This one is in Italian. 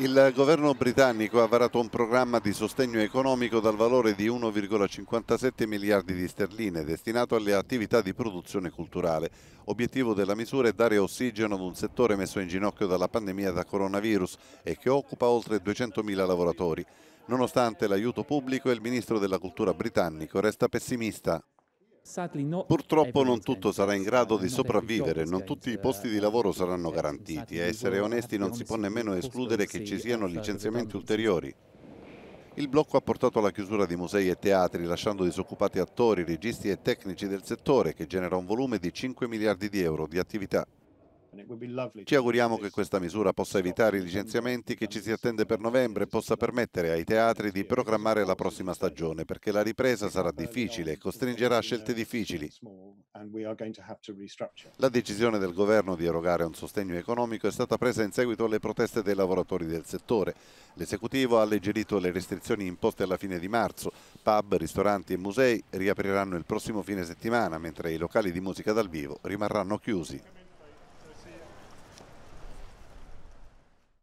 Il governo britannico ha varato un programma di sostegno economico dal valore di 1,57 miliardi di sterline destinato alle attività di produzione culturale. Obiettivo della misura è dare ossigeno ad un settore messo in ginocchio dalla pandemia da coronavirus e che occupa oltre 200 mila lavoratori. Nonostante l'aiuto pubblico, il ministro della cultura britannico resta pessimista. Purtroppo non tutto sarà in grado di sopravvivere, non tutti i posti di lavoro saranno garantiti e essere onesti non si può nemmeno escludere che ci siano licenziamenti ulteriori. Il blocco ha portato alla chiusura di musei e teatri, lasciando disoccupati attori, registi e tecnici del settore, che genera un volume di 5 miliardi di euro di attività. Ci auguriamo che questa misura possa evitare i licenziamenti che ci si attende per novembre e possa permettere ai teatri di programmare la prossima stagione, perché la ripresa sarà difficile e costringerà a scelte difficili. La decisione del governo di erogare un sostegno economico è stata presa in seguito alle proteste dei lavoratori del settore. L'esecutivo ha alleggerito le restrizioni imposte alla fine di marzo. Pub, ristoranti e musei riapriranno il prossimo fine settimana, mentre i locali di musica dal vivo rimarranno chiusi.